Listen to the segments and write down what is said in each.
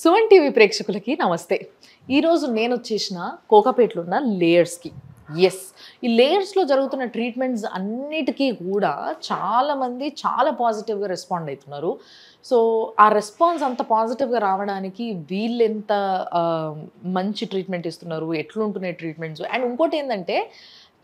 సువన్ TV ప్రేక్షకులకి నమస్తే ఈరోజు నేను వచ్చేసిన కోకపేటలో ఉన్న లేయర్స్కి ఎస్ ఈ లేయర్స్లో జరుగుతున్న ట్రీట్మెంట్స్ అన్నిటికీ కూడా చాలామంది చాలా పాజిటివ్గా రెస్పాండ్ అవుతున్నారు సో ఆ రెస్పాన్స్ అంత పాజిటివ్గా రావడానికి వీళ్ళు ఎంత మంచి ట్రీట్మెంట్ ఇస్తున్నారు ఎట్లుంటున్నాయి ట్రీట్మెంట్స్ అండ్ ఇంకోటి ఏంటంటే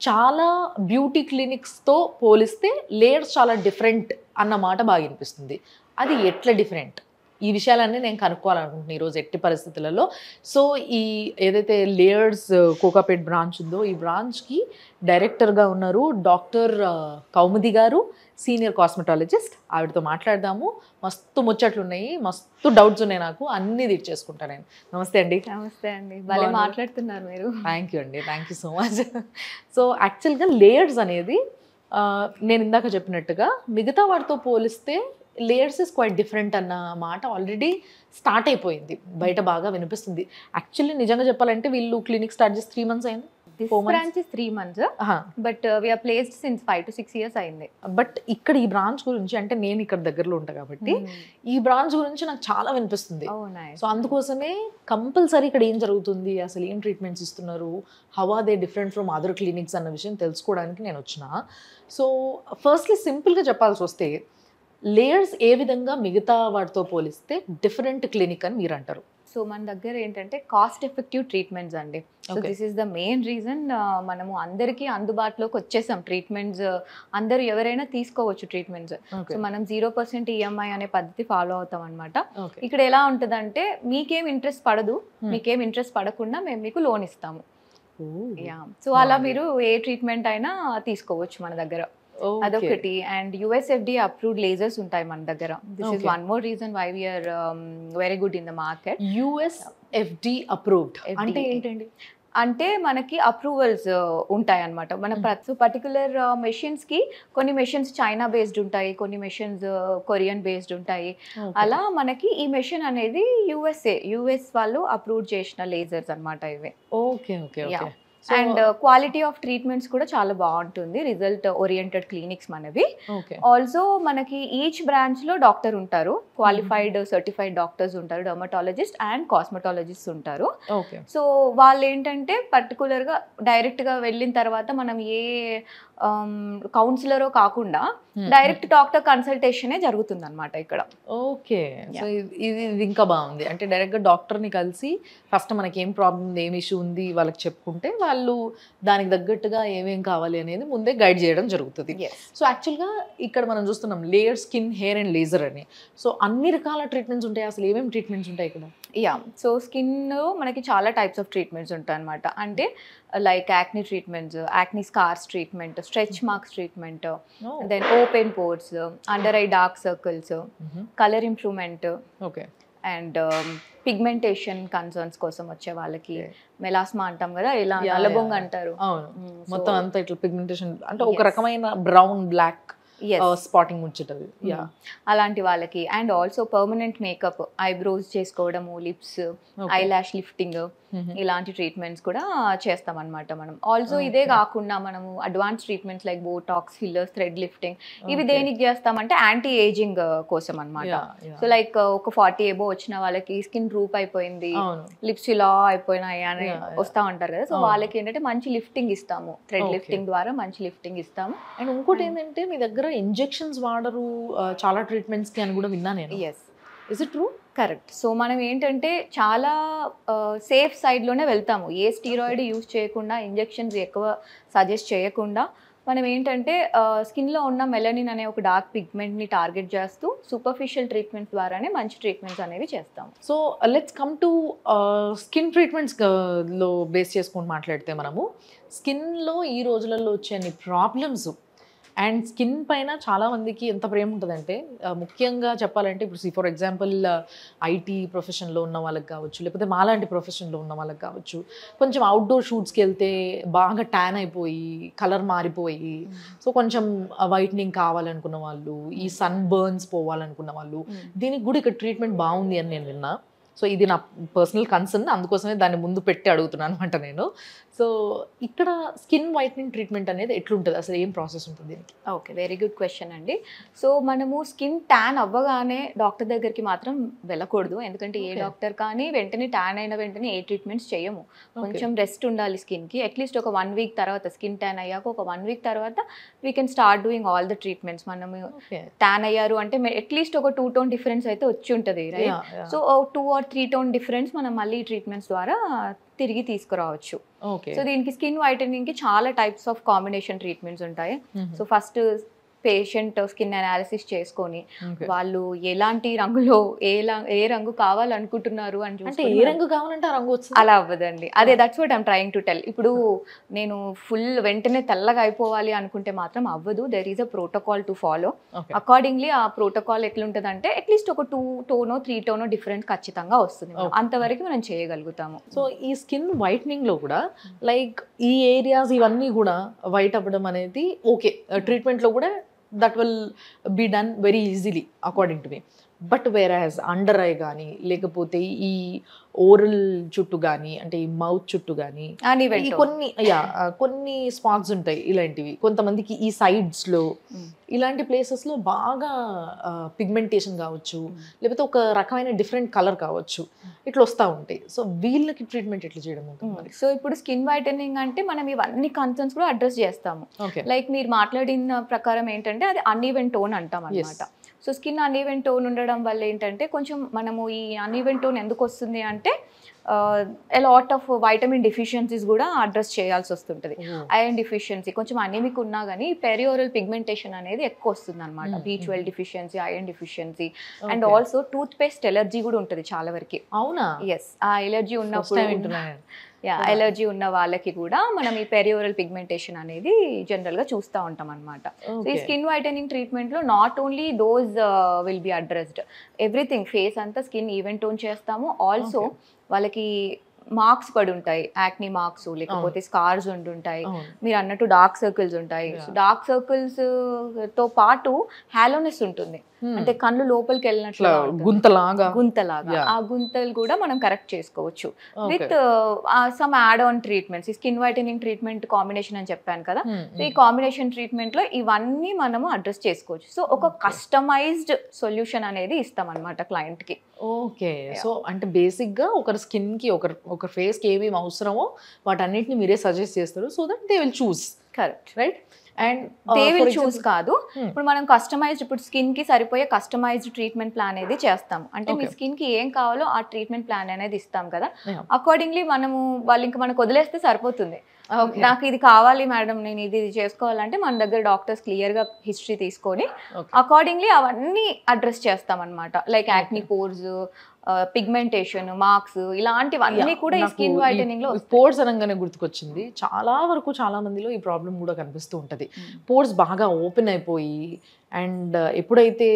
చాలా బ్యూటీ క్లినిక్స్తో పోలిస్తే లేయర్స్ చాలా డిఫరెంట్ అన్న మాట బాగా అనిపిస్తుంది అది ఎట్లా డిఫరెంట్ ఈ విషయాలన్నీ నేను కనుక్కోవాలనుకుంటున్నాను ఈరోజు ఎట్టి పరిస్థితులలో సో ఈ ఏదైతే లేయర్స్ కోకాపేట్ బ్రాంచ్ ఉందో ఈ బ్రాంచ్కి డైరెక్టర్గా ఉన్నారు డాక్టర్ uh, కౌముది గారు సీనియర్ కాస్మెటాలజిస్ట్ ఆవిడతో మాట్లాడదాము మస్తు ముచ్చట్లు ఉన్నాయి మస్తు డౌట్స్ ఉన్నాయి నాకు అన్నీ తీర్చేసుకుంటా నేను నమస్తే అండి నమస్తే అండి భలే మాట్లాడుతున్నారు మీరు థ్యాంక్ యూ అండి thank you so much so యాక్చువల్గా లేయర్స్ అనేది uh, నేను ఇందాక చెప్పినట్టుగా మిగతా వాటితో పోలిస్తే లేయర్స్ ఇస్ క్వైట్ డిఫరెంట్ అన్న మాట ఆల్రెడీ స్టార్ట్ అయిపోయింది బయట hmm. బాగా వినిపిస్తుంది యాక్చువల్లీ నిజంగా చెప్పాలంటే వీళ్ళు క్లినిక్ స్టార్ట్ చేసి త్రీ మంత్స్ అయింది three months but five to six years అయింది బట్ ఇక్కడ ఈ బ్రాంచ్ గురించి అంటే నేను ఇక్కడ దగ్గరలో ఉంటా కాబట్టి hmm. ఈ బ్రాంచ్ గురించి నాకు చాలా వినిపిస్తుంది సో oh, అందుకోసమే కంపల్సరీ ఇక్కడ ఏం జరుగుతుంది అసలు ఏం ట్రీట్మెంట్స్ ఇస్తున్నారు how are they different from other clinics అన్న విషయం తెలుసుకోవడానికి నేను వచ్చిన సో ఫస్ట్లీ సింపుల్గా చెప్పాల్సి వస్తే లేయర్స్ ఏ విధంగా మిగతా వాటితో పోలిస్తే డిఫరెంట్ క్లినిక్ అని మీరు అంటారు సో మన దగ్గర ఏంటంటే కాస్ట్ ఎఫెక్టివ్ ట్రీట్మెంట్స్ అండి so this is the main reason మనము అందరికీ అందుబాటులోకి వచ్చేసాం ట్రీట్మెంట్స్ అందరు ఎవరైనా తీసుకోవచ్చు ట్రీట్మెంట్స్ సో మనం జీరో పర్సెంట్ ఈఎంఐ అనే పద్ధతి ఫాలో అవుతాం అనమాట ఇక్కడ ఎలా ఉంటుందంటే మీకేం ఇంట్రెస్ట్ పడదు మీకేం ఇంట్రెస్ట్ పడకుండా మేము మీకు లోన్ ఇస్తాము యా సో అలా మీరు ఏ ట్రీట్మెంట్ అయినా తీసుకోవచ్చు మన దగ్గర అదొకటి అండ్ యుఎస్ఎఫ్డి అప్రూవ్డ్ లేజర్స్ ఉంటాయి మన దగ్గర this is one more reason why we are very good in the market US FD approved అంటే ఏంటండి అంటే మనకి అప్రూవల్స్ uh, ఉంటాయి అనమాట మన hmm. ప్రతి పర్టికులర్ మెషిన్స్కి uh, కొన్ని మెషిన్స్ చైనా బేస్డ్ ఉంటాయి కొన్ని మెషిన్స్ కొరియన్ బేస్డ్ ఉంటాయి అలా మనకి ఈ మెషిన్ అనేది యుఎస్ఏ యుఎస్ వాళ్ళు అప్రూవ్ చేసిన లేజర్స్ అనమాట ఇవే okay okay and quality of treatments కూడా చాలా బాగుంటుంది రిజల్ట్ ఓరియంటెడ్ క్లినిక్స్ మనవి ఆల్సో మనకి ఈచ్ బ్రాంచ్ లో డాక్టర్ ఉంటారు క్వాలిఫైడ్ సర్టిఫైడ్ డాక్టర్స్ ఉంటారు డర్మటాలజిస్ట్ అండ్ కాస్మెటాలజిస్ట్ ఉంటారు సో వాళ్ళు ఏంటంటే పర్టికులర్ గా డైరెక్ట్ గా వెళ్ళిన తర్వాత మనం ఏ కౌన్సిలర్ um, కాకుండా డైరెక్ట్ డాక్టర్ కన్సల్టేషన్ జరుగుతుంది అనమాట ఇక్కడ ఓకే సో ఇది ఇంకా బాగుంది అంటే డైరెక్ట్గా ని కలిసి ఫస్ట్ మనకి ఏం ప్రాబ్లం ఏం ఇష్యూ ఉంది వాళ్ళకి చెప్పుకుంటే వాళ్ళు దానికి తగ్గట్టుగా ఏమేం కావాలి అనేది ముందే గైడ్ చేయడం జరుగుతుంది సో యాక్చువల్గా ఇక్కడ మనం చూస్తున్నాం layer skin hair and laser అని సో అన్ని రకాల ట్రీట్మెంట్స్ ఉంటాయి అసలు ఏమేమి ట్రీట్మెంట్స్ ఉంటాయి ఇక్కడ యా సో స్కిన్ మనకి చాలా టైప్స్ ఆఫ్ ట్రీట్మెంట్స్ ఉంటాయి అనమాట అంటే like acne treatments acne scars treatment stretch marks treatment then open pores under eye dark circles colour improvement okay and pigmentation concerns కోసం వచ్చే వాళ్ళకి మెలాస్మా అంటాం కదా ఇలా నల్లబొంగ అంటారు mm, మొత్తం అంతా ఇట్లా పిగ్మెంటేషన్ అంటే ఒక రకమైన బ్రౌన్ బ్లాక్ స్పాటింగ్ ఉంచుతుంది అలాంటి వాళ్ళకి and also permanent makeup eyebrows చేసుకోవడము lips eyelash lifting Mm-hmm. ఇలాంటి ట్రీట్మెంట్స్ కూడా చేస్తాం అనమాట మనం ఆల్సో ఇదే కాకుండా మనము advance treatments like botox fillers thread lifting ఇవి దేనికి చేస్తామంటే యాంటీ ఏజింగ్ కోసం అనమాట సో లైక్ ఒక ఫార్టీ ఏబో వచ్చిన వాళ్ళకి స్కిన్ రూప్ అయిపోయింది లిప్స్ ఇలా అయిపోయినాయి అని వస్తా ఉంటారు కదా సో వాళ్ళకి ఏంటంటే మంచి లిఫ్టింగ్ ఇస్తాము థ్రెడ్ లిఫ్టింగ్ ద్వారా మంచి లిఫ్టింగ్ ఇస్తాము అండ్ ఇంకోటి ఏంటంటే మీ దగ్గర ఇంజెక్షన్స్ వాడరు uh, చాలా ట్రీట్మెంట్స్ కి అని కూడా విన్నాను yes is it true correct so మనం ఏంటంటే చాలా సేఫ్ సైడ్లోనే వెళ్తాము ఏ స్టీరాయిడ్ యూజ్ చేయకుండా ఇంజెక్షన్స్ ఎక్కువ సజెస్ట్ చేయకుండా మనం ఏంటంటే స్కిన్లో ఉన్న మెలనిన్ అనే ఒక డార్క్ పిగ్మెంట్ని టార్గెట్ చేస్తూ సూపర్ఫిషియల్ ట్రీట్మెంట్ ద్వారానే మంచి ట్రీట్మెంట్స్ అనేవి చేస్తాం so let's come to skin treatments లో బేస్ చేసుకుని మాట్లాడితే మనము స్కిన్లో ఈ రోజులలో వచ్చే ప్రాబ్లమ్స్ అండ్ స్కిన్ పైన చాలా మందికి ఎంత ప్రేమ ఉంటుందంటే ముఖ్యంగా చెప్పాలంటే ఇప్పుడు ఫర్ ఎగ్జాంపుల్ ఐటీ ప్రొఫెషన్లో ఉన్న వాళ్ళకి కావచ్చు లేకపోతే మాలాంటి ప్రొఫెషన్లో ఉన్న వాళ్ళకి కావచ్చు కొంచెం అవుట్డోర్ షూట్స్కి వెళ్తే బాగా ట్యాన్ అయిపోయి కలర్ మారిపోయి hmm. సో కొంచెం వైట్నింగ్ కావాలనుకున్న వాళ్ళు ఈ సన్ hmm. బర్న్స్ పోవాలనుకున్న వాళ్ళు hmm. దీనికి కూడా ఇక్కడ ట్రీట్మెంట్ బాగుంది అని నేను విన్నా సో ఇది నా పర్సనల్ కన్సర్న్ అందుకోసమే దాన్ని ముందు పెట్టి అడుగుతున్నాను అనమాట నేను సో ఇక్కడ స్కిన్ వైట్నింగ్ ట్రీట్మెంట్ అనేది ఎట్లుంటుంది అసలు ఏం ప్రాసెస్ ఉంటుంది దీనికి ఓకే వెరీ గుడ్ క్వశ్చన్ అండి సో మనము స్కిన్ ట్యాన్ అవ్వగానే డాక్టర్ దగ్గరికి మాత్రం వెళ్ళకూడదు ఎందుకంటే ఏ డాక్టర్ కానీ వెంటనే ట్యాన్ అయిన వెంటనే ఏ ట్రీట్మెంట్స్ చేయము కొంచెం రెస్ట్ ఉండాలి స్కిన్కి అట్లీస్ట్ ఒక వన్ వీక్ తర్వాత స్కిన్ ట్యాన్ అయ్యాక ఒక వన్ వీక్ తర్వాత we can start doing all the treatments మనము ట్యాన్ అయ్యారు అంటే అట్లీస్ట్ ఒక టూ టోన్ డిఫరెన్స్ అయితే వచ్చి ఉంటుంది right so two or three tone difference మనం మళ్ళీ ట్రీట్మెంట్స్ ద్వారా తిరిగి తీసుకురావచ్చు సో దీనికి స్కిన్ వైటనింగ్ కి చాలా టైప్స్ ఆఫ్ కాంబినేషన్ ట్రీట్మెంట్స్ ఉంటాయి so mm-hmm. First patient skin analysis చేసుకొని వాళ్ళు ఎలాంటి రంగులో ఏ ఏ రంగు కావాలనుకుంటున్నారు అని చూస్తే ఏ రంగు కావాలంటే ఆ రంగు వస్తుంది అలా అవ్వదండి అదే that's what I'm trying to tell ఇప్పుడు నేను ఫుల్ వెంటనే తెల్లగా అయిపోవాలి అనుకుంటే మాత్రం అవ్వదు there is a protocol to follow accordingly ఆ ప్రోటోకాల్ ఎట్లుంటుంది అంటే అట్లీస్ట్ ఒక టూ టోనో త్రీ టోనో డిఫరెంట్ ఖచ్చితంగా వస్తుంది అంతవరకు మనం చేయగలుగుతాము సో ఈ స్కిన్ వైట్నింగ్ లో కూడా లైక్ hmm. ఈ ఏరియాస్ ఇవన్నీ కూడా వైట్ అవ్వడం అనేది ఓకే ట్రీట్మెంట్ hmm. లో కూడా that will be done very easily according to me but whereas under I కానీ లేకపోతే ఈ ఓరల్ చుట్టూ కానీ అంటే ఈ మౌత్ చుట్టూ కానీ కొన్ని యా కొన్ని స్పాట్స్ ఉంటాయి ఇలాంటివి కొంతమందికి ఈ సైడ్స్లో ఇలాంటి ప్లేసెస్లో బాగా పిగ్మెంటేషన్ కావచ్చు లేకపోతే ఒక రకమైన డిఫరెంట్ కలర్ కావచ్చు ఇట్లా వస్తూ ఉంటాయి సో వీళ్ళకి ట్రీట్మెంట్ ఎట్లా చేయడం సో ఇప్పుడు స్కిన్ వైటనింగ్ అంటే మనం ఇవన్నీ కన్సర్న్స్ కూడా అడ్రస్ చేస్తాము లైక్ మీరు మాట్లాడిన ప్రకారం ఏంటంటే అది అన్ ఈవెన్ టోన్ అంటాం అనమాట సో స్కిన్ అన్ఈవెన్ టోన్ ఉండడం వల్ల ఏంటంటే కొంచెం మనము ఈ అన్ఈవెన్ టోన్ ఎందుకు వస్తుంది అంటే లాట్ ఆఫ్ వైటమిన్ డిఫిషియన్సీస్ కూడా అడ్రస్ చేయాల్సి వస్తుంటుంది ఐరన్ డిఫిషియన్సీ కొంచెం అనేమిక్ ఉన్నా కానీ పెరియోరల్ పిగ్మెంటేషన్ అనేది ఎక్కువ వస్తుంది అనమాట బీచువల్ deficiency iron deficiency and also toothpaste allergy కూడా ఉంటుంది చాలా వరకు అవునా ఎస్ ఆ ఎలర్జీ ఉన్నప్పుడు ఎలర్జీ ఉన్న వాళ్ళకి కూడా మనం ఈ పెరియోరల్ పిగ్మెంటేషన్ అనేది జనరల్ గా చూస్తూ ఉంటాం అనమాట ఈ స్కిన్ వైటనింగ్ ట్రీట్మెంట్ లో not only those will be addressed everything face అంతా స్కిన్ ఈవెంట్ టోన్ చేస్తాము ఆల్సో వాళ్ళకి మార్క్స్ పడి ఉంటాయి యాక్ని మార్క్స్ లేకపోతే స్కార్స్ ఉంటుంటాయి మీరు అన్నట్టు డార్క్ సర్కిల్స్ ఉంటాయి డార్క్ సర్కిల్స్ uh, తో పాటు హ్యాలోనెస్ ఉంటుంది Hmm. అంటే కళ్ళు లోపలికి వెళ్ళినట్లు గుంతలాగా గుంతలాగా ఆ గుంతలు కూడా మనం కరెక్ట్ చేసుకోవచ్చు with some add on treatments ఈ స్కిన్ వైటనింగ్ ట్రీట్మెంట్ కాంబినేషన్ అని చెప్పాను కదా hmm, ఈ కాంబినేషన్ hmm. ట్రీట్మెంట్ లో ఇవన్నీ మనము అడ్రస్ చేసుకోవచ్చు సో ఒక కస్టమైజ్డ్ సొల్యూషన్ అనేది ఇస్తాం అనమాట క్లయింట్ కి ఓకే సో అంటే బేసిక్ గా ఒకరి స్కిన్ కి ఒక ఫేస్ కి ఏమేమి అవసరమో వాటన్నిటిని మీరే సజెస్ట్ చేస్తారు so that they will choose correct right and they will choose కాదు hmm. ఇప్పుడు మనం కస్టమైజ్డ్ ఇప్పుడు స్కిన్ కి సరిపోయే కస్టమైజ్డ్ ట్రీట్మెంట్ ప్లాన్ అనేది చేస్తాం అంటే మీ స్కిన్ కి ఏం కావాలో ఆ ట్రీట్మెంట్ ప్లాన్ అనేది ఇస్తాం కదా అకార్డింగ్లీ మనము వాళ్ళు ఇంకా మనకు వదిలేస్తే సరిపోతుంది నాకు ఇది కావాలి మేడం నేను ఇది చేసుకోవాలంటే మన దగ్గర డాక్టర్స్ క్లియర్ గా హిస్టరీ తీసుకొని అకార్డింగ్లీ అవన్నీ అడ్రస్ చేస్తాం అనమాట like acne pores pigmentation marks ఇలాంటివన్నీ కూడా ఈ స్కిన్ వైటనింగ్ లో పోర్స్ అనగానే గుర్తుకొచ్చింది చాలా వరకు చాలా మందిలో ఈ ప్రాబ్లం కూడా కనిపిస్తూ ఉంటది పోర్స్ hmm. బాగా ఓపెన్ అయిపోయి అండ్ uh, ఎప్పుడైతే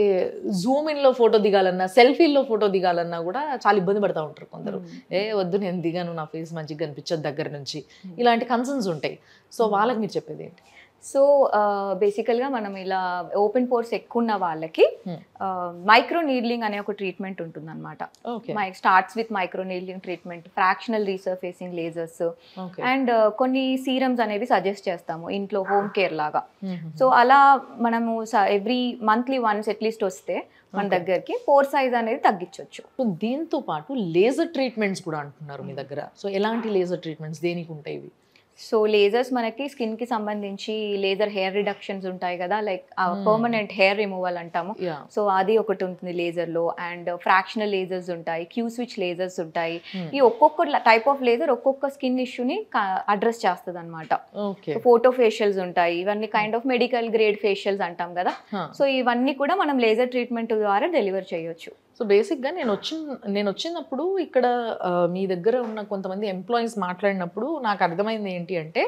జూమ్ ఇన్లో ఫోటో దిగాలన్నా సెల్ఫీల్లో ఫోటో దిగాలన్నా కూడా చాలా ఇబ్బంది పడతా ఉంటారు కొందరు hmm. ఏ వద్దు నేను దిగాను నా ఫేస్ మంచిగా కనిపించదు దగ్గర నుంచి hmm. ఇలాంటి కన్సర్న్స్ ఉంటాయి సో వాళ్ళకి మీరు చెప్పేది ఏంటి సో బేసికల్గా మనం ఇలా ఓపెన్ పోర్స్ ఎక్కువ ఉన్న వాళ్ళకి మైక్రో hmm. నీడ్లింగ్ అనే ఒక ట్రీట్మెంట్ ఉంటుంది అనమాట starts with micro needling treatment fractional resurfacing lasers and కొన్ని సీరమ్స్ అనేవి సజెస్ట్ చేస్తాము ఇంట్లో హోమ్ కేర్ లాగా సో mm-hmm. అలా మనము ఎవ్రీ మంత్లీ వన్స్ అట్లీస్ట్ వస్తే మన దగ్గరికి పోర్ సైజ్ అనేది తగ్గించవచ్చు సో దీంతో పాటు లేజర్ ట్రీట్మెంట్స్ కూడా అంటున్నారు మీ hmm. దగ్గర సో ఎలాంటి లేజర్ ట్రీట్మెంట్స్ దేనికి ఉంటాయి సో లేజర్స్ మనకి స్కిన్కి సంబంధించి లేజర్ హెయిర్ రిడక్షన్స్ ఉంటాయి కదా లైక్ పర్మనెంట్ హెయిర్ రిమూవల్ అంటాము సో అది ఒకటి ఉంటుంది లేజర్లో అండ్ ఫ్రాక్షనల్ లేజర్స్ ఉంటాయి క్యూ స్విచ్ లేజర్స్ ఉంటాయి hmm. ఈ ఒక్కొక్క టైప్ ఆఫ్ లేజర్ ఒక్కొక్క స్కిన్ ఇష్యూని అడ్రస్ చేస్తుంది అనమాట ఫోటో ఫేషియల్స్ ఉంటాయి ఇవన్నీ kind of medical grade facials అంటాం కదా సో ఇవన్నీ కూడా మనం లేజర్ ట్రీట్మెంట్ ద్వారా డెలివర్ చేయొచ్చు సో బేసిక్గా నేను వచ్చిన నేను వచ్చినప్పుడు ఇక్కడ మీ దగ్గర ఉన్న కొంతమంది ఎంప్లాయీస్ మాట్లాడినప్పుడు నాకు అర్థమైంది ఏంటి అంటే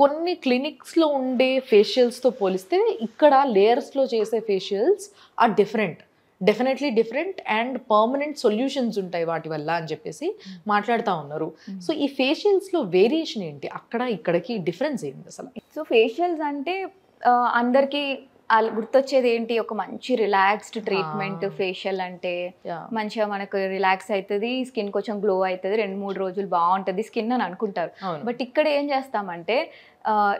కొన్ని క్లినిక్స్లో ఉండే ఫేషియల్స్తో పోలిస్తే ఇక్కడ లేయర్స్లో చేసే facials are different definitely different and permanent solutions ఉంటాయి వాటి వల్ల అని చెప్పేసి మాట్లాడుతూ ఉన్నారు సో ఈ ఫేషియల్స్లో వేరియేషన్ ఏంటి అక్కడ ఇక్కడికి డిఫరెన్స్ ఏంటి అసలు సో ఫేషియల్స్ అంటే అందరికీ వాళ్ళు గుర్తొచ్చేది ఏంటి ఒక మంచి రిలాక్స్డ్ ట్రీట్మెంట్ ఫేషియల్ అంటే మంచిగా మనకు రిలాక్స్ అవుతుంది స్కిన్ కొంచెం గ్లో అవుతుంది రెండు మూడు రోజులు బాగుంటుంది స్కిన్ అని అనుకుంటారు బట్ ఇక్కడ ఏం చేస్తామంటే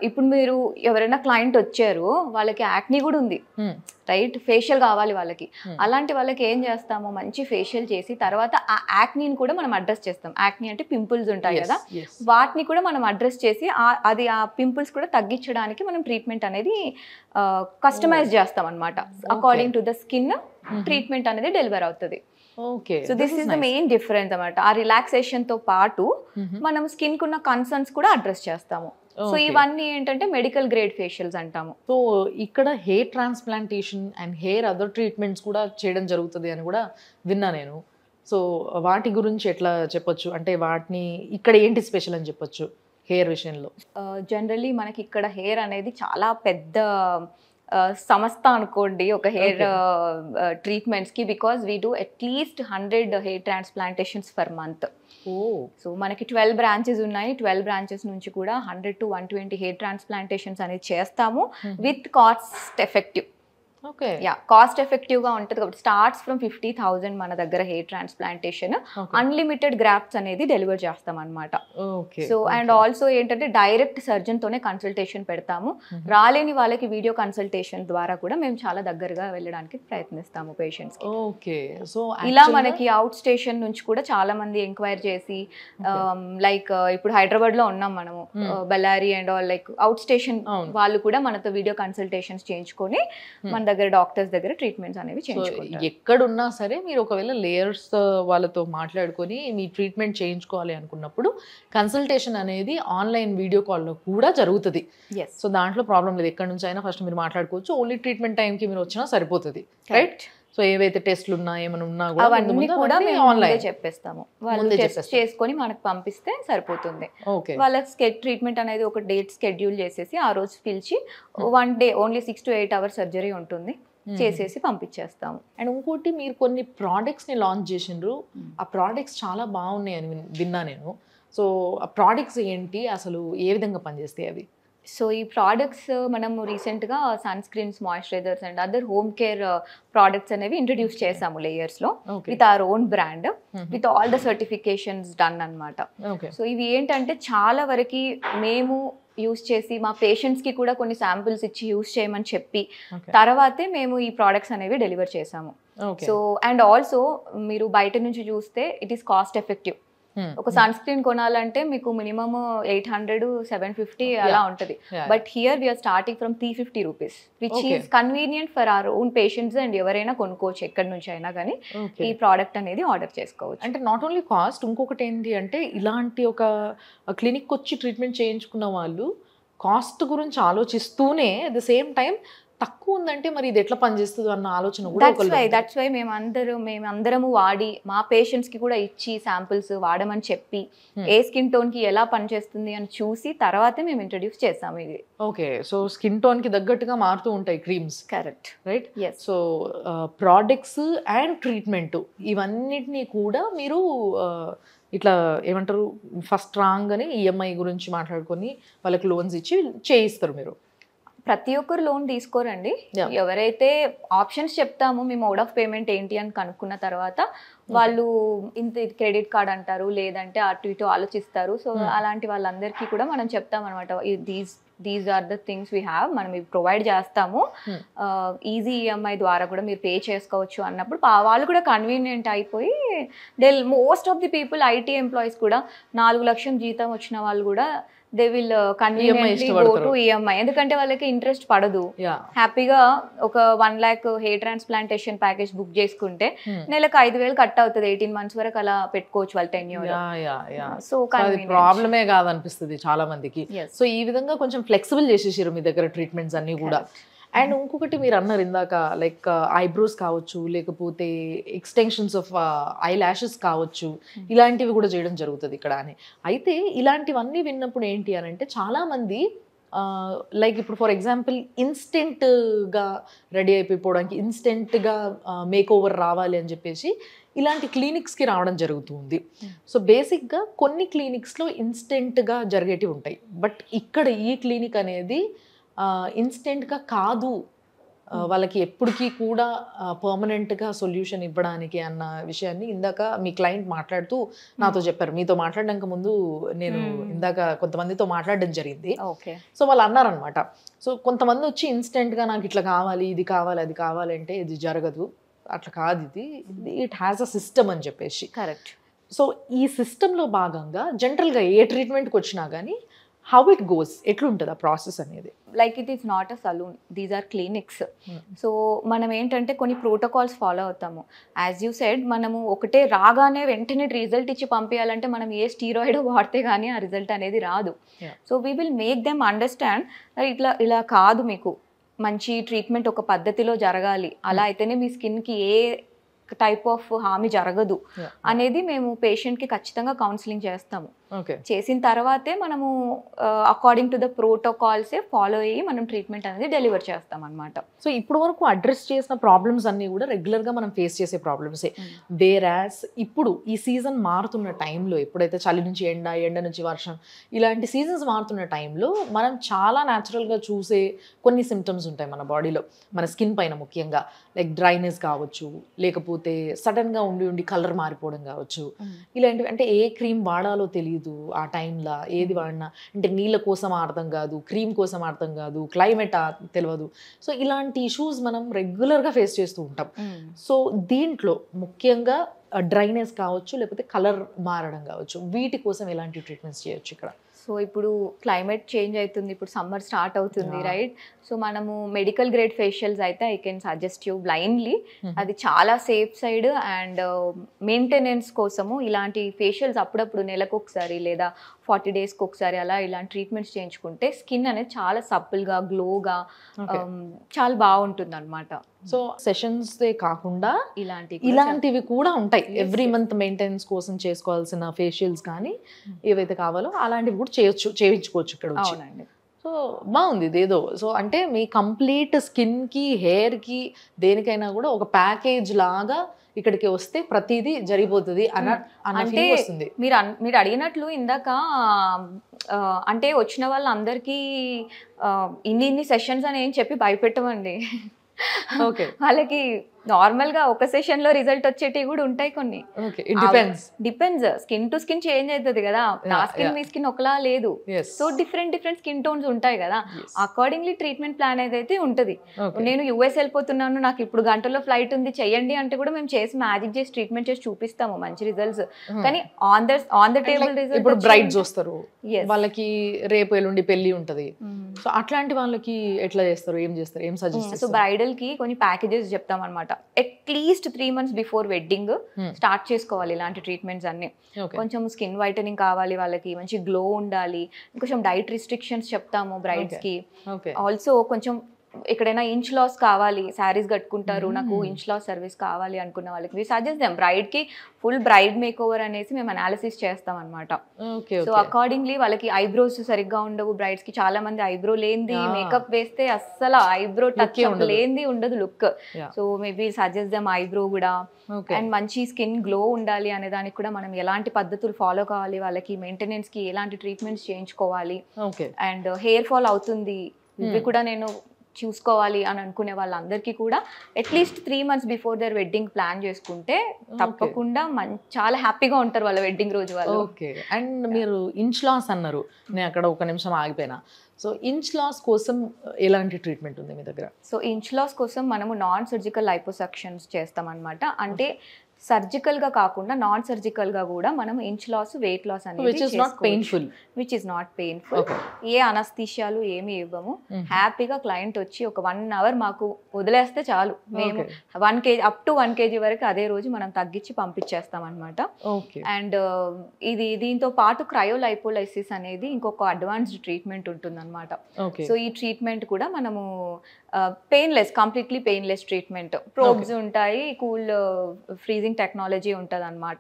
ఇప్పుడు మీరు ఎవరైనా క్లయింట్ వచ్చారు వాళ్ళకి యాక్ని కూడా ఉంది రైట్ ఫేషియల్ కావాలి వాళ్ళకి అలాంటి వాళ్ళకి ఏం చేస్తాము మంచి ఫేషియల్ చేసి తర్వాత ఆ యాక్నీని కూడా మనం అడ్రస్ చేస్తాం యాక్నీ అంటే పింపుల్స్ ఉంటాయి కదా వాటిని కూడా మనం అడ్రస్ చేసి అది ఆ పింపుల్స్ కూడా తగ్గించడానికి మనం ట్రీట్మెంట్ అనేది కస్టమైజ్ చేస్తాం అనమాట according to the skin treatment అనేది డెలివర్ అవుతుంది okay so this is the main difference అనమాట ఆ రిలాక్సేషన్ తో పాటు మనం స్కిన్ ఉన్న కన్సర్న్స్ కూడా అడ్రస్ చేస్తాము సో ఇవన్నీ ఏంటంటే మెడికల్ గ్రేడ్ ఫేషియల్స్ అంటాము సో ఇక్కడ hair transplantation and hair other treatments కూడా చేయడం జరుగుతుంది అని కూడా విన్నా నేను సో వాటి గురించి ఎట్లా చెప్పొచ్చు అంటే వాటిని ఇక్కడ ఏంటి స్పెషల్ అని చెప్పొచ్చు హెయిర్ విషయంలో జనరలీ uh, మనకి ఇక్కడ హెయిర్ అనేది చాలా పెద్ద సంస్థ అనుకోండి ఒక హెయిర్ ట్రీట్మెంట్స్కి because we do at least hundred hair transplantations for month so మనకి ట్వెల్వ్ బ్రాంచెస్ ఉన్నాయి ట్వెల్వ్ బ్రాంచెస్ నుంచి కూడా hundred to one twenty hair transplantations అనేది చేస్తాము with cost effective yeah cost effective గా ఉంటుంది కాబట్టి స్టార్ట్స్ ఫ్రమ్ ఫిఫ్టీ థౌసండ్ మన దగ్గర హెయిర్ ట్రాన్స్ప్లాంటేషన్ అన్లిమిటెడ్ గ్రాఫ్ట్స్ అనేది డెలివర్ చేస్తాం అనమాట సో అండ్ ఆల్సో ఏంటంటే డైరెక్ట్ సర్జన్ తోనే కన్సల్టేషన్ పెడతాము రాలేని వాళ్ళకి వీడియో కన్సల్టేషన్ ద్వారా కూడా మేము చాలా దగ్గరగా వెళ్ళడానికి ప్రయత్నిస్తాము పేషెంట్స్ ఓకే సో ఇలా మనకి అవుట్ స్టేషన్ నుంచి కూడా చాలా మంది ఎంక్వైర్ చేసి లైక్ um, uh, ఇప్పుడు హైదరాబాద్ లో ఉన్నాం మనము Bellary and all like outstation వాళ్ళు కూడా మనతో వీడియో కన్సల్టేషన్స్ చేయించుకొని మన దగ్గర డాక్టర్స్ దగ్గర ట్రీట్మెంట్స్ అనేవి ఎక్కడున్నా సరే మీరు ఒకవేళ లేయర్స్ వాళ్ళతో మాట్లాడుకొని మీ ట్రీట్మెంట్ చేయించుకోవాలి అనుకున్నప్పుడు కన్సల్టేషన్ అనేది ఆన్లైన్ వీడియో కాల్లో కూడా జరుగుతుంది సో దాంట్లో ప్రాబ్లం లేదు ఎక్కడి నుంచి అయినా ఫస్ట్ మీరు మాట్లాడుకోవచ్చు ఓన్లీ ట్రీట్మెంట్ టైంకి మీరు వచ్చినా సరిపోతుంది రైట్ సో ఏవైతే టెస్ట్లు ఉన్నా ఏమైనా ఉన్నా కూడా అవన్నీ కూడా మేము ఆన్లైన్ చెప్పేస్తాము వాళ్ళు టెస్ట్ చేసుకొని మనకు పంపిస్తే సరిపోతుంది వాళ్ళకి స్కెడ్ ట్రీట్మెంట్ అనేది ఒక డేట్ స్కెడ్యూల్ చేసేసి ఆ రోజు పిలిచి hmm. One day only six to eight hours surgery ఉంటుంది hmm. చేసేసి పంపించేస్తాము అండ్ ఇంకోటి మీరు కొన్ని ని లాంచ్ చేసిండ్రు hmm. ఆ ప్రోడక్ట్స్ చాలా బాగున్నాయి అని విన్నా నేను సో ఆ ప్రోడక్ట్స్ ఏంటి అసలు ఏ విధంగా పనిచేస్తాయి అవి సో ఈ ప్రోడక్ట్స్ uh, మనము రీసెంట్గా sun screens moisturizers and other home care products అనేవి ఇంట్రడ్యూస్ చేసాము లేయర్స్లో with our own brand with all the certifications done అనమాట సో ఇవి ఏంటంటే చాలా వరకు మేము యూస్ చేసి మా పేషెంట్స్ కి కూడా కొన్ని శాంపుల్స్ ఇచ్చి యూస్ చేయమని చెప్పి తర్వాతే మేము ఈ ప్రోడక్ట్స్ అనేవి డెలివర్ చేసాము సో అండ్ ఆల్సో మీరు బయట నుంచి చూస్తే it is cost effective Hmm. ఒక సన్ hmm. స్క్రీన్ కొనాలంటే మీకు minimum eight hundred seven fifty అలా ఉంటుంది but here we are starting from three fifty rupees which is convenient for our own patients and ఎవరైనా కొనుక్కోవచ్చు ఎక్కడి నుంచి అయినా కానీ ఈ ప్రోడక్ట్ అనేది ఆర్డర్ చేసుకోవచ్చు అంటే నాట్ ఓన్లీ కాస్ట్ ఇంకొకటి ఏంటి అంటే ఇలాంటి ఒక క్లినిక్ వచ్చి ట్రీట్మెంట్ చేయించుకున్న వాళ్ళు కాస్ట్ గురించి ఆలోచిస్తూనే అట్ ద సేమ్ టైం తక్కువ ఉందంటే మరి ఇది ఎట్లా పనిచేస్తుంది అన్న ఆలోచన దట్స్ వై దట్స్ వై మేము మేము అందరము వాడి మా పేషెంట్స్ కి కూడా ఇచ్చి శాంపిల్స్ వాడమని చెప్పి hmm. ఏ స్కిన్ టోన్ కి ఎలా పనిచేస్తుంది అని చూసి తర్వాత మేము ఇంట్రడ్యూస్ చేసాము ఇది ఓకే సో స్కిన్ టోన్ కి తగ్గట్టుగా మారుతూ ఉంటాయి creams correct right so products and treatment ఇవన్నిటినీ కూడా మీరు uh, ఇట్లా ఏమంటారు ఫస్ట్ అని ఈఎంఐ e గురించి మాట్లాడుకొని వాళ్ళకి లోన్స్ ఇచ్చి చేయిస్తారు మీరు ప్రతి ఒక్కరు లోన్ తీసుకోరండి ఎవరైతే ఆప్షన్స్ చెప్తామో మీ మోడ్ ఆఫ్ పేమెంట్ ఏంటి అని కనుక్కున్న తర్వాత వాళ్ళు ఇంత క్రెడిట్ కార్డ్ అంటారు లేదంటే అటు ఇటు ఆలోచిస్తారు సో hmm. అలాంటి వాళ్ళందరికీ కూడా మనం చెప్తామన్నమాట these these are the things we have మనం ఇవి ప్రొవైడ్ చేస్తాము ఈజీ hmm. ఈఎంఐ e ద్వారా కూడా మీరు పే చేసుకోవచ్చు అన్నప్పుడు వాళ్ళు కూడా కన్వీనియంట్ అయిపోయి the most of the people IT employees కూడా నాలుగు లక్షల జీతం వచ్చిన వాళ్ళు కూడా దే విల్ కన్వీనియన్లీ ఈఎంఐ ఎందుకంటే వాళ్ళకి ఇంట్రెస్ట్ పడదు హ్యాపీగా ఒక one lakh hair transplantation package book చేసుకుంటే hmm. నెలకు ఐదు వేలు కట్ అవుతుంది ఎయిటీన్ మంత్స్ వరకు అలా పెట్టుకోవచ్చు వాళ్ళ టెన్ సో ప్రాబ్లమే కాదనిపిస్తుంది చాలా మందికి సో ఈ విధంగా కొంచెం ఫ్లెక్సిబుల్ చేసేసారు మీ దగ్గర ట్రీట్మెంట్స్ అన్ని కూడా అండ్ ఇంకొకటి మీరు అన్నారు ఇందాక లైక్ ఐబ్రోస్ uh, కావచ్చు లేకపోతే ఎక్స్టెన్షన్స్ ఆఫ్ ఐ ల్యాషెస్ కావచ్చు hmm. ఇలాంటివి కూడా చేయడం జరుగుతుంది ఇక్కడ అని అయితే ఇలాంటివన్నీ విన్నప్పుడు ఏంటి అని అంటే చాలామంది లైక్ uh, ఇప్పుడు ఫర్ ఎగ్జాంపుల్ ఇన్స్టెంట్గా రెడీ అయిపోవడానికి ఇన్స్టెంట్గా మేక్ ఓవర్ రావాలి అని చెప్పేసి ఇలాంటి క్లినిక్స్కి రావడం జరుగుతుంది సో hmm. బేసిక్గా కొన్ని క్లినిక్స్లో ఇన్స్టెంట్గా జరిగేటివి ఉంటాయి బట్ ఇక్కడ ఈ క్లినిక్ అనేది ఇన్స్టెంట్గా కాదు hmm. వాళ్ళకి ఎప్పటికీ కూడా పర్మనెంట్గా సొల్యూషన్ ఇవ్వడానికి అన్న విషయాన్ని ఇందాక మీ క్లయింట్ మాట్లాడుతూ hmm. నాతో చెప్పారు మీతో మాట్లాడడానికి ముందు నేను hmm. ఇందాక కొంతమందితో మాట్లాడడం జరిగింది సో వాళ్ళు అన్నారనమాట సో కొంతమంది వచ్చి ఇన్స్టెంట్గా నాకు ఇట్లా కావాలి ఇది కావాలి అది కావాలంటే ఇది జరగదు అట్లా కాదు ఇది ఇట్ హ్యాస్ అ సిస్టమ్ అని చెప్పేసి కరెక్ట్ సో ఈ సిస్టంలో భాగంగా జనరల్గా ఏ ట్రీట్మెంట్కి వచ్చినా కానీ హౌ ఇట్ గోస్ ఎట్లుంటుంది ఆ ప్రాసెస్ అనేది like it is not a salon these are clinics so మనం ఏంటంటే కొన్ని ప్రోటోకాల్స్ ఫాలో అవుతాము యాజ్ యూ సెడ్ మనము ఒకటే రాగానే వెంటనే రిజల్ట్ ఇచ్చి పంపించాలంటే మనం ఏ స్టీరాయిడ్ వాడితే కానీ ఆ రిజల్ట్ అనేది రాదు so we will make them understand ఇట్లా ఇలా కాదు మీకు మంచి ట్రీట్మెంట్ ఒక పద్ధతిలో జరగాలి అలా hmm. అయితేనే మీ స్కిన్కి ఏ టైప్ ఆఫ్ హామీ జరగదు అనేది మేము పేషెంట్కి ఖచ్చితంగా కౌన్సిలింగ్ చేస్తాము చేసిన తర్వాతే మనము అకార్డింగ్ టు ద ప్రోటోకాల్సే ఫాలో అయ్యి మనం ట్రీట్మెంట్ అనేది డెలివర్ చేస్తాం అనమాట సో ఇప్పుడు వరకు అడ్రస్ చేసిన ప్రాబ్లమ్స్ అన్నీ కూడా రెగ్యులర్గా మనం ఫేస్ చేసే ప్రాబ్లమ్సే యాజ్ hmm. ఇప్పుడు ఈ సీజన్ మారుతున్న టైంలో ఎప్పుడైతే చలి నుంచి ఎండ ఎండ నుంచి వర్షం ఇలాంటి సీజన్స్ మారుతున్న టైంలో మనం చాలా గా చూసే కొన్ని సిమ్టమ్స్ ఉంటాయి మన బాడీలో మన స్కిన్ పైన ముఖ్యంగా లైక్ డ్రైనెస్ కావచ్చు లేకపోతే సడన్గా ఉండి ఉండి కలర్ మారిపోవడం కావచ్చు hmm. ఇలాంటివి అంటే ఏ క్రీమ్ వాడాలో తెలియదు తెలీదు ఆ టైంలో ఏది వాడినా అంటే నీళ్ళ కోసం అర్థం కాదు క్రీమ్ కోసం అర్థం కాదు క్లైమేట్ తెలియదు సో ఇలాంటి ఇష్యూస్ మనం రెగ్యులర్గా ఫేస్ చేస్తూ ఉంటాం సో దీంట్లో ముఖ్యంగా డ్రైనెస్ కావచ్చు లేకపోతే కలర్ మారడం కావచ్చు వీటి కోసం ఎలాంటి ట్రీట్మెంట్స్ చేయొచ్చు ఇక్కడ సో ఇప్పుడు క్లైమేట్ చేంజ్ అవుతుంది ఇప్పుడు సమ్మర్ స్టార్ట్ అవుతుంది రైట్ సో మనము మెడికల్ గ్రేడ్ ఫేషియల్స్ అయితే I can suggest you blindly అది చాలా సేఫ్ సైడ్ అండ్ మెయింటెనెన్స్ కోసము ఇలాంటి ఫేషియల్స్ అప్పుడప్పుడు నెలకు ఒకసారి లేదా ఫార్టీ డేస్కి ఒకసారి అలా ఇలాంటి ట్రీట్మెంట్స్ చేయించుకుంటే స్కిన్ అనేది చాలా సప్పుల్గా గ్లోగా చాలా బాగుంటుంది అనమాట సో సెషన్స్ కాకుండా ఇలాంటి ఇలాంటివి కూడా ఉంటాయి ఎవ్రీ మంత్ మెయింటెనెన్స్ కోసం చేసుకోవాల్సిన ఫేషియల్స్ కానీ ఏవైతే కావాలో అలాంటివి కూడా చేయొచ్చు చేయించుకోవచ్చు ఇక్కడ అవునండి సో బాగుంది ఇదేదో సో అంటే మీ కంప్లీట్ స్కిన్కి హెయిర్కి దేనికైనా కూడా ఒక ప్యాకేజ్ లాగా ఇక్కడికి వస్తే ప్రతిదీ hmm. జరిగిపోతుంది అన్న hmm. అంటే మీరు మీరు అడిగినట్లు ఇందాక అంటే వచ్చిన వాళ్ళందరికీ ఇన్ని ఇన్ని సెషన్స్ అని ఏం చెప్పి భయపెట్టమండి ఓకే వాళ్ళకి నార్మల్ గా ఒక సెషన్ లో రిజల్ట్ వచ్చేటి కూడా ఉంటాయి కొన్ని depends skin to skin change అవుతుంది కదా నా స్కిన్ మీ స్కిన్ ఒకలా లేదు so different different skin tones ఉంటాయి కదా అకార్డింగ్లీ ట్రీట్మెంట్ ప్లాన్ ఏదైతే ఉంటది నేను యుఎస్ వెళ్ళిపోతున్నాను నాకు ఇప్పుడు గంటలో ఫ్లైట్ ఉంది చెయ్యండి అంటే కూడా మేము చేసి మ్యాజిక్ చేసి ట్రీట్మెంట్ చేసి చూపిస్తాము మంచి రిజల్ట్స్ uh-huh. కానీ on the on the table result ఇప్పుడు బ్రైట్ చూస్తారు వాళ్ళకి రేపు ఎల్లుండి పెళ్లి ఉంటది hmm. సో అట్లాంటి వాళ్ళకి ఎట్లా చేస్తారు ఏం చేస్తారు ఏం సజెస్ట్ hmm. సో బ్రైడల్ కి కొన్ని ప్యాకేజెస్ చెప్తాం అనమాట at least three months before wedding hmm. Start చేసుకోవాలి ఇలాంటి ట్రీట్మెంట్స్ అన్ని కొంచెం స్కిన్ వైటనింగ్ కావాలి వాళ్ళకి మంచి గ్లో ఉండాలి కొంచెం డైట్ రిస్ట్రిక్షన్స్ చెప్తాము బ్రైడ్స్ కి ఆల్సో కొంచెం ఎక్కడైనా ఇంచ్ లాస్ కావాలి శారీస్ కట్టుకుంటారు నాకు ఇంచ్ లాస్ సర్వీస్ కావాలి అనుకున్న వాళ్ళకి వి సజెస్ట్ దాం బ్రైడ్ కి ఫుల్ బ్రైడ్ మేక్ ఓవర్ అనేసి మేము అనాలిసిస్ చేస్తాం అనమాట సో అకార్డింగ్లీ వాళ్ళకి ఐబ్రోస్ సరిగ్గా ఉండవు బ్రైడ్స్ కి చాలా మంది ఐబ్రో లేనిది మేకప్ వేస్తే అస్సలు ఐబ్రో టచ్ లేనిది ఉండదు లుక్ సో మేబీ సజెస్ట్ దాం ఐబ్రో కూడా అండ్ మంచి స్కిన్ గ్లో ఉండాలి అనే దానికి కూడా మనం ఎలాంటి పద్ధతులు ఫాలో కావాలి వాళ్ళకి మెయింటెనెన్స్ కి ఎలాంటి ట్రీట్మెంట్స్ చేయించుకోవాలి అండ్ హెయిర్ ఫాల్ అవుతుంది ఇవి hmm. కూడా నేను చూసుకోవాలి అని అనుకునే వాళ్ళందరికీ కూడా at least three months before their wedding plan చేసుకుంటే తప్పకుండా చాలా హ్యాపీగా ఉంటారు వాళ్ళ వెడ్డింగ్ రోజు వాళ్ళు ఓకే అండ్ మీరు ఇంచ్ లాస్ అన్నారు నేను అక్కడ ఒక నిమిషం ఆగిపోయినా సో ఇంచ్ లాస్ కోసం ఎలాంటి ట్రీట్మెంట్ ఉంది మీ దగ్గర సో ఇంచ్ లాస్ కోసం మనము నాన్ సర్జికల్ లైపోసక్షన్స్ చేస్తామన్నమాట అంటే సర్జికల్ గా కాకుండా నాన్ సర్జికల్ గా కూడా మనం ఇంచ్ లాస్ వెయిట్ లాస్ అనేది విచ్ ఇస్ నాట్ పెయిన్ఫుల్ ఏ అనస్థిష్యాలు ఏమి ఇవ్వము హ్యాపీగా mm-hmm. క్లయింట్ వచ్చి ఒక వన్ అవర్ మాకు వదిలేస్తే చాలు మేము one KG up to one KG వరకు అదే రోజు మనం తగ్గించి పంపించేస్తాం అనమాట అండ్ uh, ఇది దీంతో పాటు క్రయోలైపోలైసిస్ అనేది ఇంకొక అడ్వాన్స్డ్ ట్రీట్మెంట్ ఉంటుందన్నమాట సో ఈ ట్రీట్మెంట్ కూడా మనము painless completely painless treatment probes ఉంటాయి కూల్ ఫ్రీజింగ్ uh, టెక్నాలజీ ఉంటుంది అనమాట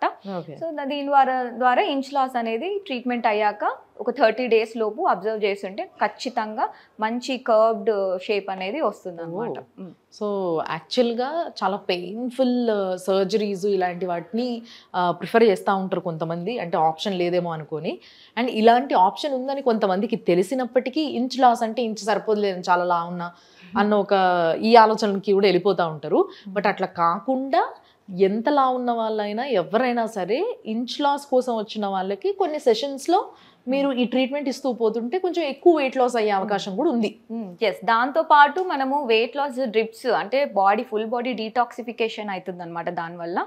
సో దీని ద్వారా ద్వారా ఇంచ్ లాస్ అనేది ట్రీట్మెంట్ అయ్యాక ఒక థర్టీ డేస్ లోపు అబ్జర్వ్ చేస్తుంటే ఖచ్చితంగా మంచి కర్వ్డ్ షేప్ అనేది వస్తుంది అనమాట సో యాక్చువల్గా చాలా పెయిన్ఫుల్ సర్జరీస్ uh, ఇలాంటి వాటిని ప్రిఫర్ uh, చేస్తూ ఉంటారు కొంతమంది అంటే ఆప్షన్ లేదేమో అనుకొని అండ్ ఇలాంటి ఆప్షన్ ఉందని కొంతమందికి తెలిసినప్పటికీ ఇంచ్ లాస్ అంటే ఇంచ్ లేదని చాలా లా ఉన్నా అన్న ఒక ఈ ఆలోచనకి కూడా వెళ్ళిపోతూ ఉంటారు బట్ అట్లా కాకుండా ఎంతలా ఉన్న వాళ్ళైనా ఎవరైనా సరే ఇంచ్ లాస్ కోసం వచ్చిన వాళ్ళకి కొన్ని సెషన్స్లో మీరు ఈ ట్రీట్మెంట్ ఇస్తూ పోతుంటే కొంచెం ఎక్కువ వెయిట్ లాస్ అయ్యే అవకాశం కూడా ఉంది ఎస్ దాంతోపాటు మనము వెయిట్ లాస్ డ్రిప్స్ అంటే బాడీ ఫుల్ బాడీ డీటాక్సిఫికేషన్ అవుతుంది అనమాట దానివల్ల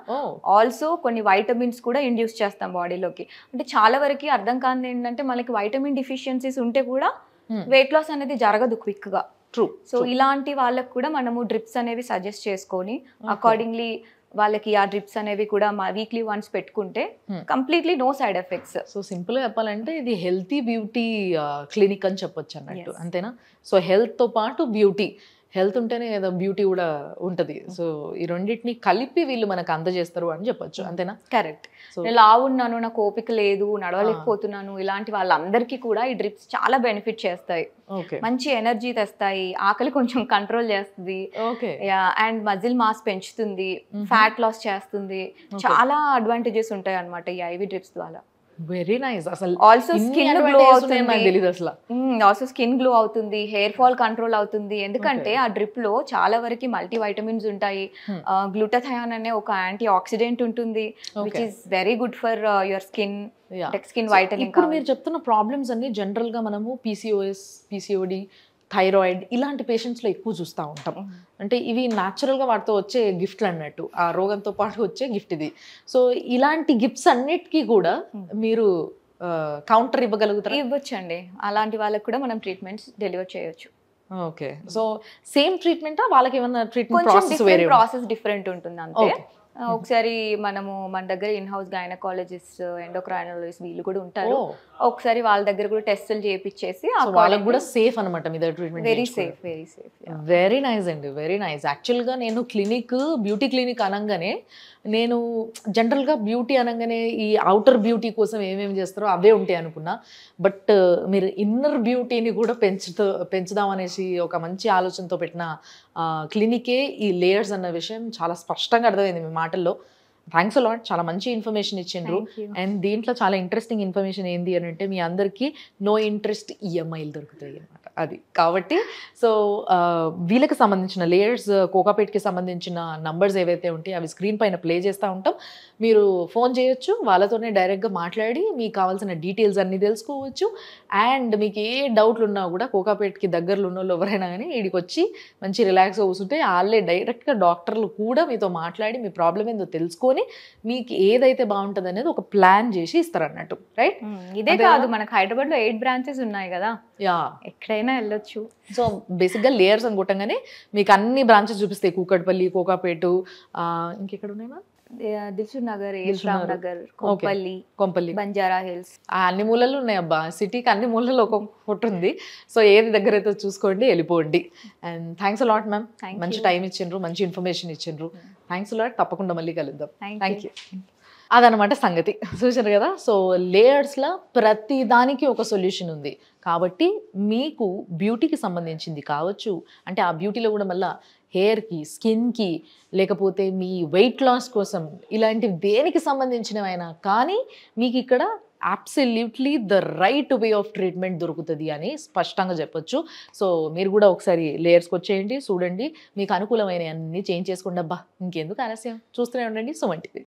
ఆల్సో కొన్ని వైటమిన్స్ కూడా ఇండ్యూస్ చేస్తాం బాడీలోకి అంటే చాలా వరకు అర్థం కాని ఏంటంటే మనకి వైటమిన్ డిఫిషియన్సీస్ ఉంటే కూడా వెయిట్ లాస్ అనేది జరగదు క్విక్గా ట్రూ సో ఇలాంటి వాళ్ళకు కూడా మనము డ్రిప్స్ అనేవి సజెస్ట్ చేసుకొని అకార్డింగ్లీ వాళ్ళకి ఆ డ్రిప్స్ అనేవి కూడా మా వీక్లీ వన్స్ పెట్టుకుంటే completely no side effects so సింపుల్గా చెప్పాలంటే ఇది హెల్తీ బ్యూటీ క్లినిక్ అని చెప్పొచ్చు అన్నట్టు అంతేనా సో హెల్త్తో పాటు బ్యూటీ హెల్త్ ఉంటేనే ఏదో బ్యూటీ కూడా ఉంటుంది సో ఈ రెండింటిని కలిపి వీళ్ళు మనకు అందజేస్తారు అని చెప్పొచ్చు అంతేనా కరెక్ట్ నేను ఉన్నాను నాకు ఓపిక లేదు నడవలేకపోతున్నాను ఇలాంటి వాళ్ళందరికీ కూడా ఈ డ్రిప్స్ చాలా బెనిఫిట్ చేస్తాయి మంచి ఎనర్జీ తెస్తాయి ఆకలి కొంచెం కంట్రోల్ చేస్తుంది అండ్ మజిల్ మాస్ పెంచుతుంది ఫ్యాట్ లాస్ చేస్తుంది చాలా అడ్వాంటేజెస్ ఉంటాయి అనమాట ఈ ఐవి డ్రిప్స్ ద్వారా వెరీ నైస్ అసలు ఆల్సో స్కిన్ గ్లో అవుతుంది నాకు తెలియదు అసలు ఆల్సో స్కిన్ గ్లో అవుతుంది హెయిర్ ఫాల్ కంట్రోల్ అవుతుంది ఎందుకంటే ఆ డ్రిప్ లో చాలా వరకు మల్టీ వైటమిన్స్ ఉంటాయి గ్లూటథయాన్ hmm. అనే ఒక యాంటీ ఆక్సిడెంట్ ఉంటుంది which is very good for your skin skin vitamin ఇప్పుడు మీరు చెప్తున్న ప్రాబ్లమ్స్ అన్ని జనరల్ గా మనము పీసీఓఎస్ పీసీఓడి థైరాయిడ్ ఇలాంటి పేషెంట్స్లో ఎక్కువ చూస్తూ ఉంటాం అంటే ఇవి న్యాచురల్గా వాటితో వచ్చే గిఫ్ట్లు అన్నట్టు ఆ రోగంతో పాటు వచ్చే గిఫ్ట్ ఇది సో ఇలాంటి గిఫ్ట్స్ అన్నిటికీ కూడా మీరు కౌంటర్ ఇవ్వగలుగుతారు ఇవ్వచ్చు అండి అలాంటి వాళ్ళకి కూడా మనం ట్రీట్మెంట్స్ డెలివర్ చేయొచ్చు ఓకే సో సేమ్ ట్రీట్మెంటా వాళ్ళకి ఏమైనా ట్రీట్మెంట్ ప్రాసెస్ ప్రాసెస్ డిఫరెంట్ ఉంటుంది అంతే ఒకసారి మనము మన దగ్గర ఇన్ హౌస్ గైనకాలజిస్ట్ ఎండోక్రైనాలజిస్ట్ వీళ్ళు కూడా ఉంటారు ఒకసారి వాళ్ళ దగ్గర కూడా టెస్టులు చేయించేసి వాళ్ళకి కూడా సేఫ్ అనమాట మీ treatment very safe very safe very nice అండి వెరీ నైస్ యాక్చువల్గా నేను క్లినిక్ బ్యూటీ క్లినిక్ అనగానే నేను జనరల్గా బ్యూటీ అనగానే ఈ అవుటర్ బ్యూటీ కోసం ఏమేమి చేస్తారో అవే ఉంటాయి అనుకున్నా బట్ uh, మీరు ఇన్నర్ బ్యూటీని కూడా పెంచుతూ అనేసి ఒక మంచి ఆలోచనతో పెట్టిన క్లినికే ఈ లేయర్స్ అన్న విషయం చాలా స్పష్టంగా అర్థమైంది మీ మాట మాటల్లో థ్యాంక్స్ అలాట్ చాలా మంచి ఇన్ఫర్మేషన్ ఇచ్చిండ్రు అండ్ దీంట్లో చాలా ఇంట్రెస్టింగ్ ఇన్ఫర్మేషన్ ఏంది అని అంటే మీ అందరికీ నో ఇంట్రెస్ట్ ఈఎంఐలు దొరుకుతాయి అనమాట అది కాబట్టి సో uh, వీళ్ళకి సంబంధించిన లేయర్స్ కోకాపేట్కి సంబంధించిన నంబర్స్ ఏవైతే ఉంటాయి అవి స్క్రీన్ పైన ప్లే చేస్తూ ఉంటాం మీరు ఫోన్ చేయొచ్చు వాళ్ళతోనే డైరెక్ట్గా మాట్లాడి మీకు కావాల్సిన డీటెయిల్స్ అన్నీ తెలుసుకోవచ్చు అండ్ మీకు ఏ డౌట్లు ఉన్నా కూడా కోకాపేట్కి దగ్గరలో ఉన్న వాళ్ళు ఎవరైనా కానీ వీడికి వచ్చి మంచి రిలాక్స్ కూర్చుంటే వాళ్ళే డైరెక్ట్గా డాక్టర్లు కూడా మీతో మాట్లాడి మీ ప్రాబ్లం ఏందో తెలుసుకొని మీకు ఏదైతే బాగుంటుంది అనేది ఒక ప్లాన్ చేసి ఇస్తారన్నట్టు రైట్ ఇదే కాదు మనకు హైదరాబాద్లో ఎయిట్ బ్రాంచెస్ ఉన్నాయి కదా యా ఎక్కడైనా వెళ్ళొచ్చు సో బేసిక్గా లేయర్స్ అనుకోవటం కానీ మీకు అన్ని బ్రాంచెస్ చూపిస్తాయి కూకట్పల్లి కోకాపేటు ఇంకెక్కడ ఉన్నాయి మ్యామ్ దిల్సుర్ నగర్ నగర్ కొంపల్లి కొంపల్లి బంజారా హిల్స్ అన్ని మూలలు ఉన్నాయి అబ్బా సిటీకి అన్ని మూలలు ఒక ఒకటి ఉంది సో ఏది దగ్గర అయితే చూసుకోండి వెళ్ళిపోండి అండ్ థ్యాంక్స్ అలాట్ మ్యామ్ మంచి టైం ఇచ్చిండ్రు మంచి ఇన్ఫర్మేషన్ ఇచ్చిండ్రు థ్యాంక్స్ hmm. అలాట్ తప్పకుండా మళ్ళీ కలుద్దాం థ్యాంక్ యూ అదనమాట సంగతి చూసారు కదా సో లేయర్స్లో ప్రతి దానికి ఒక సొల్యూషన్ ఉంది కాబట్టి మీకు బ్యూటీకి సంబంధించింది కావచ్చు అంటే ఆ బ్యూటీలో కూడా మళ్ళీ హెయిర్కి స్కిన్కి లేకపోతే మీ వెయిట్ లాస్ కోసం ఇలాంటి దేనికి సంబంధించినవైనా కానీ మీకు ఇక్కడ absolutely the right way of treatment దొరుకుతుంది అని స్పష్టంగా చెప్పొచ్చు సో మీరు కూడా ఒకసారి లేయర్స్కి వచ్చేయండి చూడండి మీకు అనుకూలమైన అన్ని చేంజ్ చేసుకోండి అబ్బా ఇంకెందుకు ఆలస్యం చూస్తూనే ఉండండి సో వంటిది